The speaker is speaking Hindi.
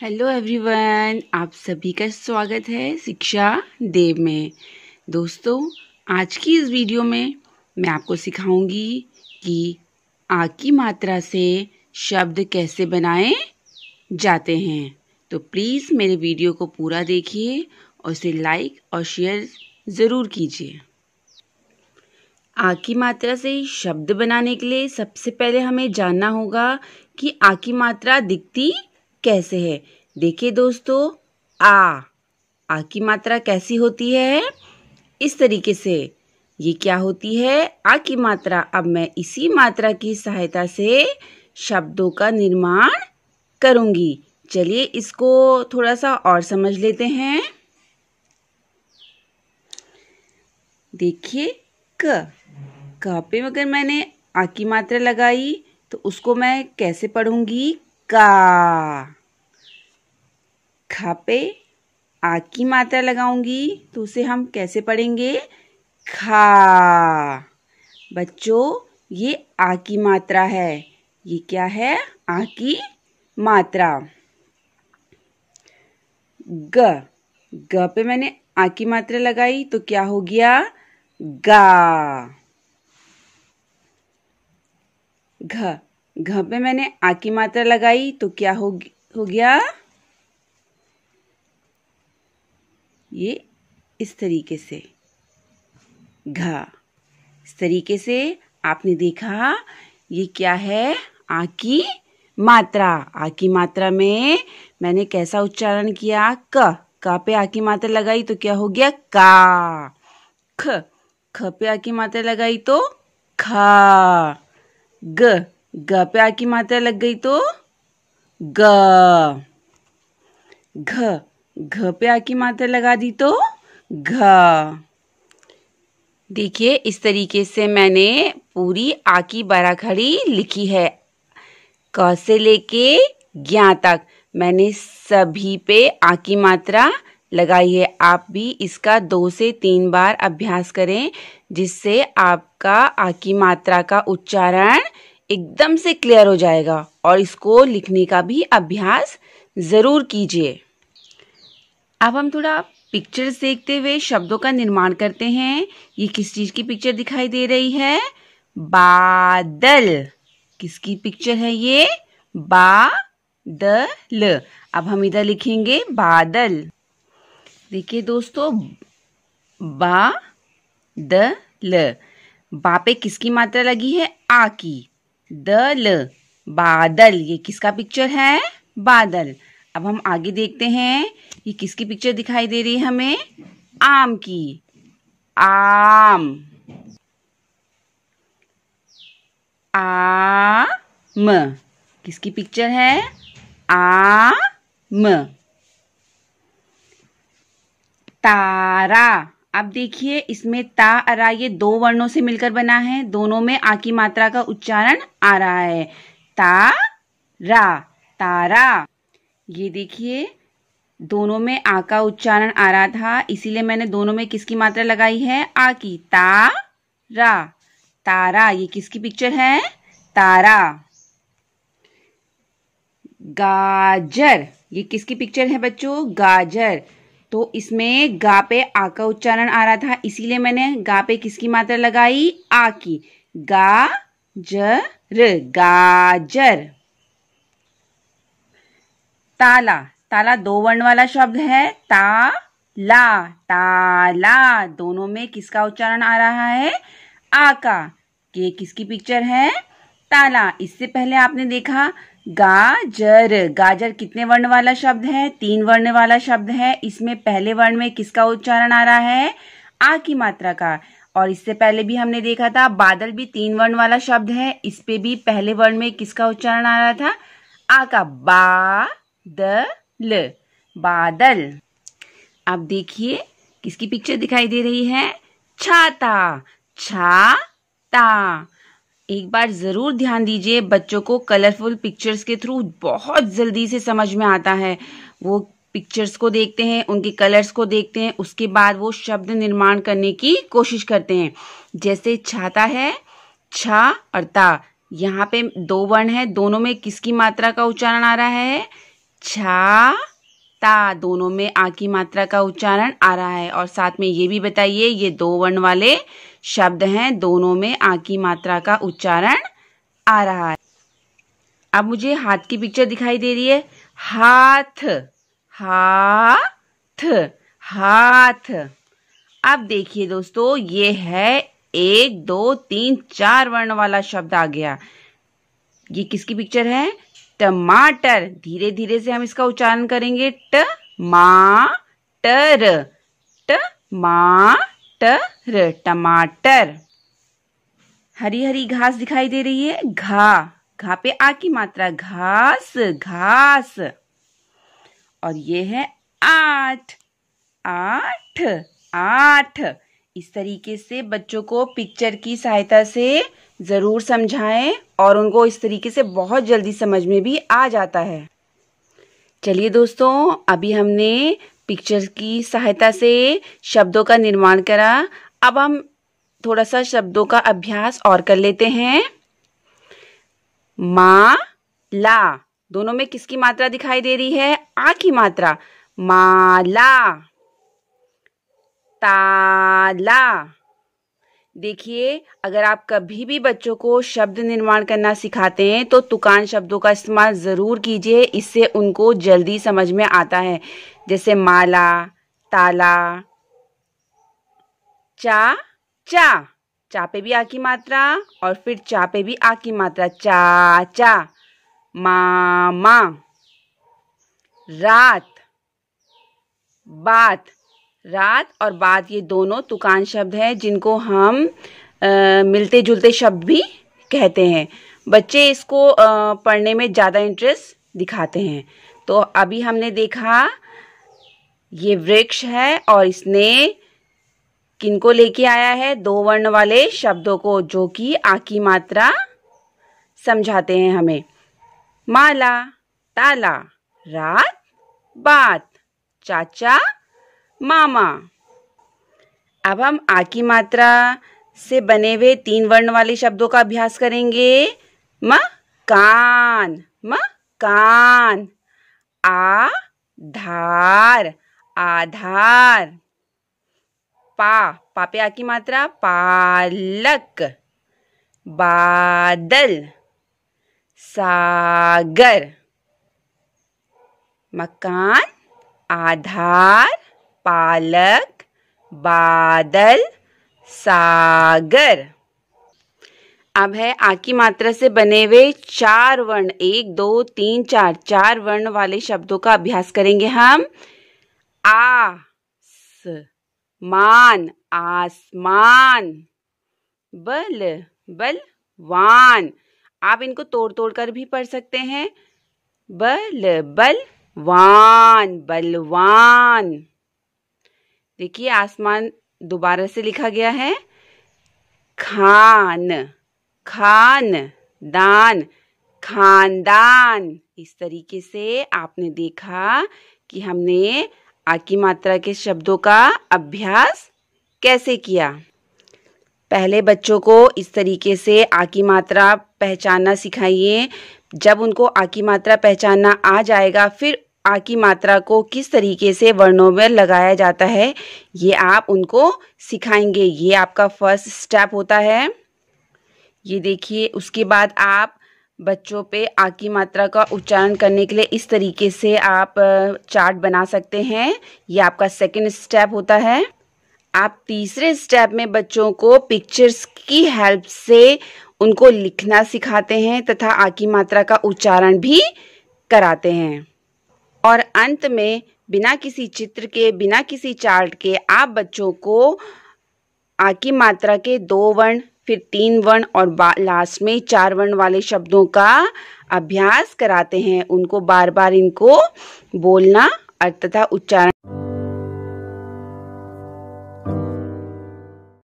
हेलो एवरीवन आप सभी का स्वागत है शिक्षा देव में दोस्तों आज की इस वीडियो में मैं आपको सिखाऊंगी कि आ की मात्रा से शब्द कैसे बनाए जाते हैं तो प्लीज़ मेरे वीडियो को पूरा देखिए और उसे लाइक और शेयर ज़रूर कीजिए आ की मात्रा से शब्द बनाने के लिए सबसे पहले हमें जानना होगा कि आ की मात्रा दिखती कैसे है देखिए दोस्तों आ आ की मात्रा कैसी होती है इस तरीके से ये क्या होती है आ की मात्रा अब मैं इसी मात्रा की सहायता से शब्दों का निर्माण करूंगी चलिए इसको थोड़ा सा और समझ लेते हैं देखिए क क पे मगर मैंने आ की मात्रा लगाई तो उसको मैं कैसे पढ़ूंगी का खा पे आ की मात्रा लगाऊंगी तो उसे हम कैसे पढ़ेंगे खा बच्चों ये आ की मात्रा है ये क्या है आ की मात्रा ग ग पे मैंने आ की मात्रा लगाई तो क्या हो गया गा घ घ पे मैंने आ की मात्रा लगाई तो क्या हो हो गया ये इस तरीके से घ इस तरीके से आपने देखा ये क्या है आ की मात्रा आ की मात्रा में मैंने कैसा उच्चारण किया क का पे आ की मात्रा लगाई तो क्या हो गया का ख ख पे आ की मात्रा लगाई तो खा ग ग पे आ की मात्रा लग गई तो ग घ घ पे आ की मात्रा लगा दी तो घ देखिए इस तरीके से मैंने पूरी आ की खड़ी लिखी है क से लेके ज्ञा तक मैंने सभी पे आ की मात्रा लगाई है आप भी इसका दो से तीन बार अभ्यास करें जिससे आपका आ की मात्रा का उच्चारण एकदम से क्लियर हो जाएगा और इसको लिखने का भी अभ्यास ज़रूर कीजिए अब हम थोड़ा पिक्चर्स देखते हुए शब्दों का निर्माण करते हैं ये किस चीज़ की पिक्चर दिखाई दे रही है बादल किसकी पिक्चर है ये बादल अब हम इधर लिखेंगे बादल देखिए दोस्तों बा द ल बा पे किसकी मात्रा लगी है आ की द ल बादल ये किसका पिक्चर है बादल अब हम आगे देखते हैं ये किसकी पिक्चर दिखाई दे रही है हमें आम की आम आम किसकी पिक्चर है आम तारा अब देखिए इसमें ता अरा ये दो वर्णों से मिलकर बना है दोनों में आ की मात्रा का उच्चारण आ रहा है ता रा तारा ये देखिए दोनों में आ का उच्चारण आ रहा था इसीलिए मैंने दोनों में किसकी मात्रा लगाई है आ की ता रा तारा ये किसकी पिक्चर है तारा गाजर ये किसकी पिक्चर है बच्चों गाजर तो इसमें गा पे आ का उच्चारण आ रहा था इसीलिए मैंने गा पे किसकी मात्रा लगाई आ की गा जर गाजर ताला ताला दो वर्ण वाला शब्द है ता ला ताला दोनों में किसका उच्चारण आ रहा है आ का ये किसकी पिक्चर है ताला इससे पहले आपने देखा गाजर गाजर कितने वर्ण वाला शब्द है तीन वर्ण वाला शब्द है इसमें पहले वर्ण में किसका उच्चारण आ रहा है आ की मात्रा का और इससे पहले भी हमने देखा था बादल भी तीन वर्ण वाला शब्द है इस पे भी पहले वर्ण में किसका उच्चारण आ रहा था आ का बा द ल बादल अब देखिए किसकी पिक्चर दिखाई दे रही है छाता छाता एक बार ज़रूर ध्यान दीजिए बच्चों को कलरफुल पिक्चर्स के थ्रू बहुत जल्दी से समझ में आता है वो पिक्चर्स को देखते हैं उनके कलर्स को देखते हैं उसके बाद वो शब्द निर्माण करने की कोशिश करते हैं जैसे छाता है छा और ता यहाँ पे दो वर्ण है दोनों में किसकी मात्रा का उच्चारण आ रहा है छा ता दोनों में आ की मात्रा का उच्चारण आ रहा है और साथ में ये भी बताइए ये दो वर्ण वाले शब्द हैं दोनों में आ की मात्रा का उच्चारण आ रहा है अब मुझे हाथ की पिक्चर दिखाई दे रही है हाथ हाथ हाथ अब देखिए दोस्तों ये है एक दो तीन चार वर्ण वाला शब्द आ गया ये किसकी पिक्चर है टमाटर धीरे धीरे से हम इसका उच्चारण करेंगे ट मा टर ट मा टर टमाटर हरी हरी घास दिखाई दे रही है घा घा पे आ की मात्रा घास घास और ये है आठ आठ आठ इस तरीके से बच्चों को पिक्चर की सहायता से ज़रूर समझाएं और उनको इस तरीके से बहुत जल्दी समझ में भी आ जाता है चलिए दोस्तों अभी हमने पिक्चर की सहायता से शब्दों का निर्माण करा अब हम थोड़ा सा शब्दों का अभ्यास और कर लेते हैं मा ला दोनों में किसकी मात्रा दिखाई दे रही है आ की मात्रा माला ताला देखिए अगर आप कभी भी बच्चों को शब्द निर्माण करना सिखाते हैं तो तुकान शब्दों का इस्तेमाल ज़रूर कीजिए इससे उनको जल्दी समझ में आता है जैसे माला ताला चा चा चा पे भी आ की मात्रा और फिर चा पे भी आ की मात्रा चा चा मामा रात बात रात और बात ये दोनों तुकान शब्द हैं जिनको हम आ, मिलते जुलते शब्द भी कहते हैं बच्चे इसको आ, पढ़ने में ज़्यादा इंटरेस्ट दिखाते हैं तो अभी हमने देखा ये वृक्ष है और इसने किनको लेके आया है दो वर्ण वाले शब्दों को जो कि आकी मात्रा समझाते हैं हमें माला ताला रात बात चाचा मामा अब हम आ की मात्रा से बने हुए तीन वर्ण वाले शब्दों का अभ्यास करेंगे म कान म कान आ धार आधार पा पापे आ की मात्रा पालक बादल सागर मकान आधार पालक बादल सागर अब है आ की मात्रा से बने हुए चार वर्ण एक दो तीन चार चार वर्ण वाले शब्दों का अभ्यास करेंगे हम आ स मान आसमान बल बल वान आप इनको तोड़ तोड़ कर भी पढ़ सकते हैं बल बल वान बलवान देखिए आसमान दोबारा से लिखा गया है खान खान दान खानदान इस तरीके से आपने देखा कि हमने आकी मात्रा के शब्दों का अभ्यास कैसे किया पहले बच्चों को इस तरीके से आकी मात्रा पहचानना सिखाइए जब उनको आकी मात्रा पहचानना आ जाएगा फिर आ की मात्रा को किस तरीके से वर्णों में लगाया जाता है ये आप उनको सिखाएंगे ये आपका फर्स्ट स्टेप होता है ये देखिए उसके बाद आप बच्चों पे आ की मात्रा का उच्चारण करने के लिए इस तरीके से आप चार्ट बना सकते हैं ये आपका सेकंड स्टेप होता है आप तीसरे स्टेप में बच्चों को पिक्चर्स की हेल्प से उनको लिखना सिखाते हैं तथा आ की मात्रा का उच्चारण भी कराते हैं और अंत में बिना किसी चित्र के बिना किसी चार्ट के आप बच्चों को आ की मात्रा के दो वर्ण फिर तीन वर्ण और लास्ट में चार वर्ण वाले शब्दों का अभ्यास कराते हैं उनको बार बार इनको बोलना तथा उच्चारण